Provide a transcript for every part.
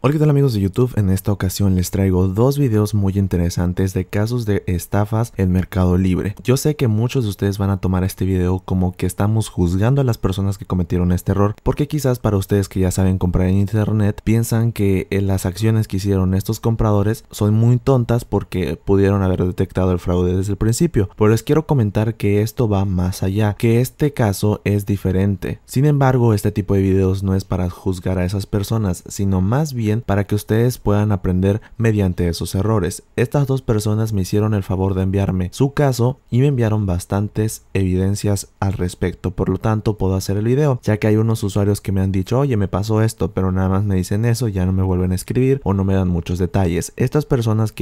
Hola qué tal amigos de YouTube, en esta ocasión les traigo dos videos muy interesantes de casos de estafas en Mercado Libre. Yo sé que muchos de ustedes van a tomar este video como que estamos juzgando a las personas que cometieron este error, porque quizás para ustedes que ya saben comprar en internet, piensan que eh, las acciones que hicieron estos compradores son muy tontas porque pudieron haber detectado el fraude desde el principio, pero les quiero comentar que esto va más allá, que este caso es diferente. Sin embargo, este tipo de videos no es para juzgar a esas personas, sino más bien para que ustedes puedan aprender mediante esos errores. Estas dos personas me hicieron el favor de enviarme su caso y me enviaron bastantes evidencias al respecto, por lo tanto puedo hacer el video, ya que hay unos usuarios que me han dicho, oye, me pasó esto, pero nada más me dicen eso, ya no me vuelven a escribir o no me dan muchos detalles. Estas personas que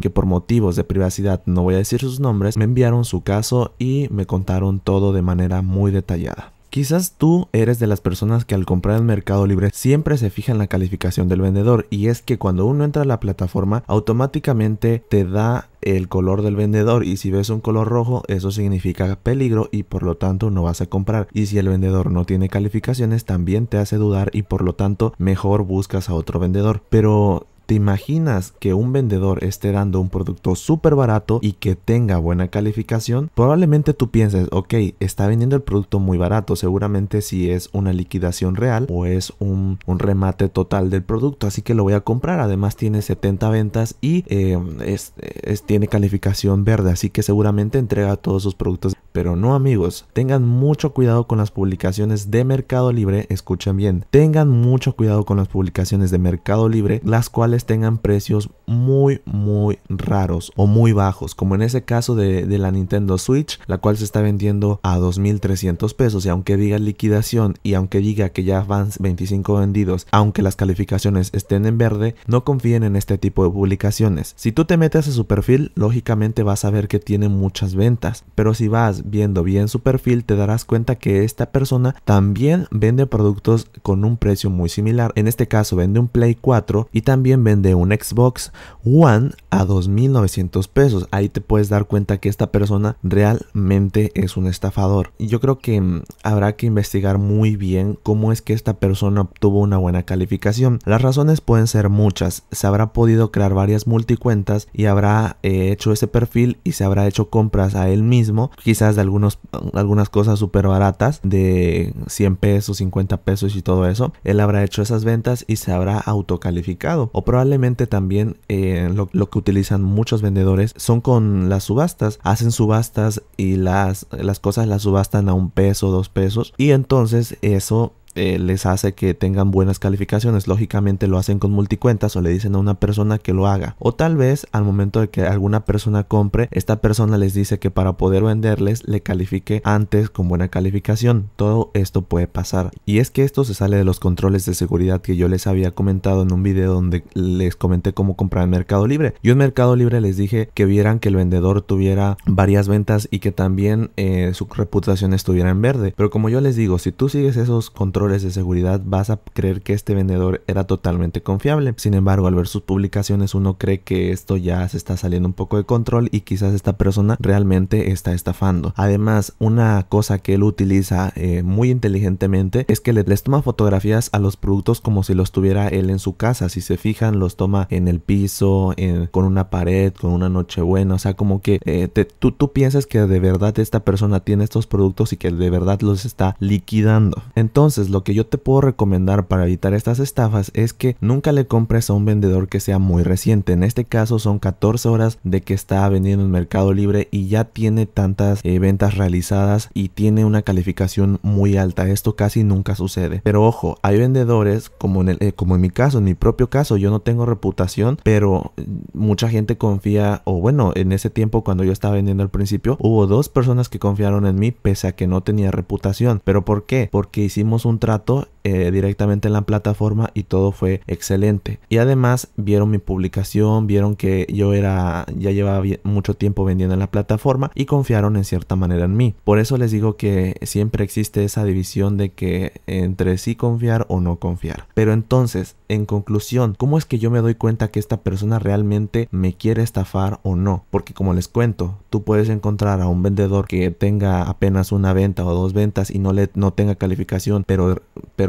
que por motivos de privacidad no voy a decir sus nombres, me enviaron su caso y me contaron todo de manera muy detallada. Quizás tú eres de las personas que al comprar en Mercado Libre siempre se fija en la calificación del vendedor y es que cuando uno entra a la plataforma automáticamente te da el color del vendedor y si ves un color rojo eso significa peligro y por lo tanto no vas a comprar y si el vendedor no tiene calificaciones también te hace dudar y por lo tanto mejor buscas a otro vendedor pero ¿Te imaginas que un vendedor esté dando un producto súper barato y que tenga buena calificación? Probablemente tú pienses, ok, está vendiendo el producto muy barato, seguramente si es una liquidación real o es un, remate total del producto, así que lo voy a comprar. Además tiene 70 ventas y eh, es, es, tiene calificación verde, así que seguramente entrega todos sus productos. Pero no amigos, tengan mucho cuidado con las publicaciones de Mercado Libre, escuchen bien, tengan mucho cuidado con las publicaciones de Mercado Libre, las cuales tengan precios muy muy raros o muy bajos como en ese caso de, de la Nintendo Switch la cual se está vendiendo a 2.300 pesos y aunque diga liquidación y aunque diga que ya van 25 vendidos aunque las calificaciones estén en verde no confíen en este tipo de publicaciones si tú te metes a su perfil lógicamente vas a ver que tiene muchas ventas pero si vas viendo bien su perfil te darás cuenta que esta persona también vende productos con un precio muy similar en este caso vende un Play 4 y también vende un Xbox One a 2.900 pesos. Ahí te puedes dar cuenta que esta persona realmente es un estafador. Y yo creo que mm, habrá que investigar muy bien cómo es que esta persona obtuvo una buena calificación. Las razones pueden ser muchas. Se habrá podido crear varias multicuentas y habrá eh, hecho ese perfil y se habrá hecho compras a él mismo. Quizás de algunos, mm, algunas cosas súper baratas de 100 pesos, 50 pesos y todo eso. Él habrá hecho esas ventas y se habrá autocalificado. O Probablemente también eh, lo, que utilizan muchos vendedores son con las subastas. Hacen subastas y las, las cosas las subastan a un peso, dos pesos. Y entonces eso eh, les hace que tengan buenas calificaciones. Lógicamente lo hacen con multicuentas o le dicen a una persona que lo haga. O tal vez al momento de que alguna persona compre, esta persona les dice que para poder venderles le califique antes con buena calificación. Todo esto puede pasar. Y es que esto se sale de los controles de seguridad que yo les había comentado en un video donde les comenté cómo comprar en Mercado Libre. Yo en Mercado Libre les dije que vieran que el vendedor tuviera varias ventas y que también eh, su reputación estuviera en verde. Pero como yo les digo, si tú sigues esos controles, de seguridad vas a creer que este vendedor era totalmente confiable. Sin embargo, al ver sus publicaciones uno cree que esto ya se está saliendo un poco de control y quizás esta persona realmente está estafando. Además, una cosa que él utiliza eh, muy inteligentemente es que les toma fotografías a los productos como si los tuviera él en su casa. Si se fijan, los toma en el piso, con una pared, con una nochebuena. O sea, como que eh, tú, tú piensas que de verdad esta persona tiene estos productos y que de verdad los está liquidando. Entonces, lo que yo te puedo recomendar para evitar estas estafas es que nunca le compres a un vendedor que sea muy reciente. En este caso son 14 horas de que está vendiendo en Mercado Libre y ya tiene tantas eh, ventas realizadas y tiene una calificación muy alta. Esto casi nunca sucede. Pero ojo, hay vendedores como en, eh, como en mi caso, en mi propio caso, yo no tengo reputación, pero mucha gente confía, o bueno, en ese tiempo cuando yo estaba vendiendo al principio, hubo dos personas que confiaron en mí pese a que no tenía reputación. ¿Pero por qué? Porque hicimos un trato eh, directamente en la plataforma y todo fue excelente. Y además vieron mi publicación, vieron que yo era ya llevaba mucho tiempo vendiendo en la plataforma y confiaron en cierta manera en mí. Por eso les digo que siempre existe esa división de que entre sí confiar o no confiar. Pero entonces, en conclusión, ¿cómo es que yo me doy cuenta que esta persona realmente me quiere estafar o no? Porque como les cuento, tú puedes encontrar a un vendedor que tenga apenas una venta o dos ventas y no le no tenga calificación, pero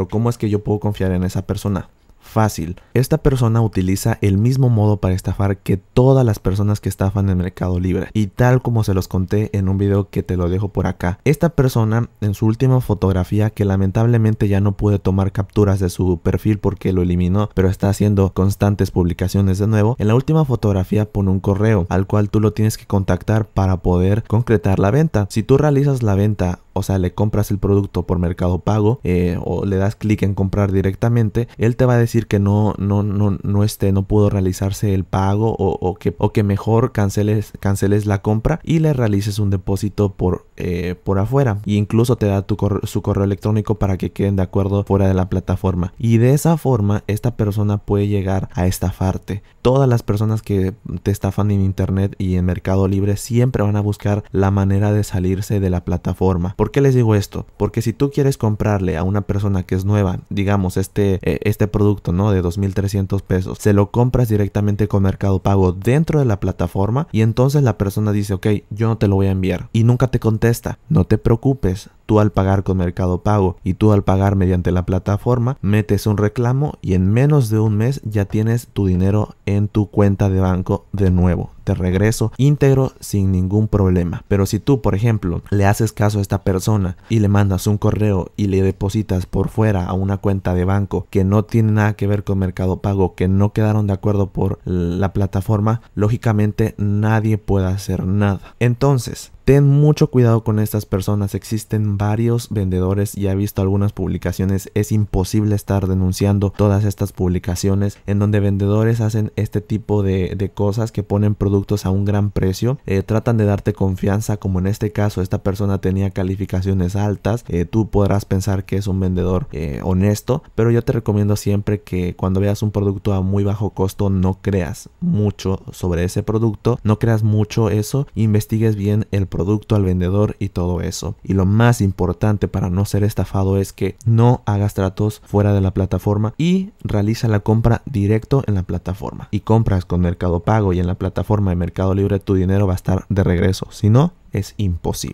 ¿cómo es que yo puedo confiar en esa persona? fácil. Esta persona utiliza el mismo modo para estafar que todas las personas que estafan en Mercado Libre. Y tal como se los conté en un video que te lo dejo por acá. Esta persona en su última fotografía que lamentablemente ya no pude tomar capturas de su perfil porque lo eliminó, pero está haciendo constantes publicaciones de nuevo. En la última fotografía pone un correo al cual tú lo tienes que contactar para poder concretar la venta. Si tú realizas la venta o sea, le compras el producto por Mercado Pago eh, o le das clic en comprar directamente, él te va a decir que no, no, no, no, esté no pudo realizarse el pago o, que, o que mejor canceles, canceles la compra y le realices un depósito por, eh, por afuera. e incluso te da tu correo, su correo electrónico para que queden de acuerdo fuera de la plataforma. Y de esa forma, esta persona puede llegar a estafarte. Todas las personas que te estafan en internet y en Mercado Libre siempre van a buscar la manera de salirse de la plataforma. ¿Por qué les digo esto? Porque si tú quieres comprarle a una persona que es nueva, digamos, este, eh, este producto, ¿no? De 2.300 pesos. Se lo compras directamente con Mercado Pago dentro de la plataforma y entonces la persona dice, ok, yo no te lo voy a enviar. Y nunca te contesta. No te preocupes tú al pagar con Mercado Pago y tú al pagar mediante la plataforma, metes un reclamo y en menos de un mes ya tienes tu dinero en tu cuenta de banco de nuevo te regreso íntegro sin ningún problema. Pero si tú, por ejemplo, le haces caso a esta persona y le mandas un correo y le depositas por fuera a una cuenta de banco que no tiene nada que ver con Mercado Pago, que no quedaron de acuerdo por la plataforma, lógicamente nadie puede hacer nada. Entonces, Ten mucho cuidado con estas personas, existen varios vendedores, y he visto algunas publicaciones, es imposible estar denunciando todas estas publicaciones en donde vendedores hacen este tipo de, cosas que ponen productos a un gran precio, eh, tratan de darte confianza como en este caso esta persona tenía calificaciones altas, eh, tú podrás pensar que es un vendedor eh, honesto, pero yo te recomiendo siempre que cuando veas un producto a muy bajo costo no creas mucho sobre ese producto, no creas mucho eso, investigues bien el producto producto al vendedor y todo eso. Y lo más importante para no ser estafado es que no hagas tratos fuera de la plataforma y realiza la compra directo en la plataforma. Y compras con Mercado Pago y en la plataforma de Mercado Libre tu dinero va a estar de regreso. Si no, es imposible.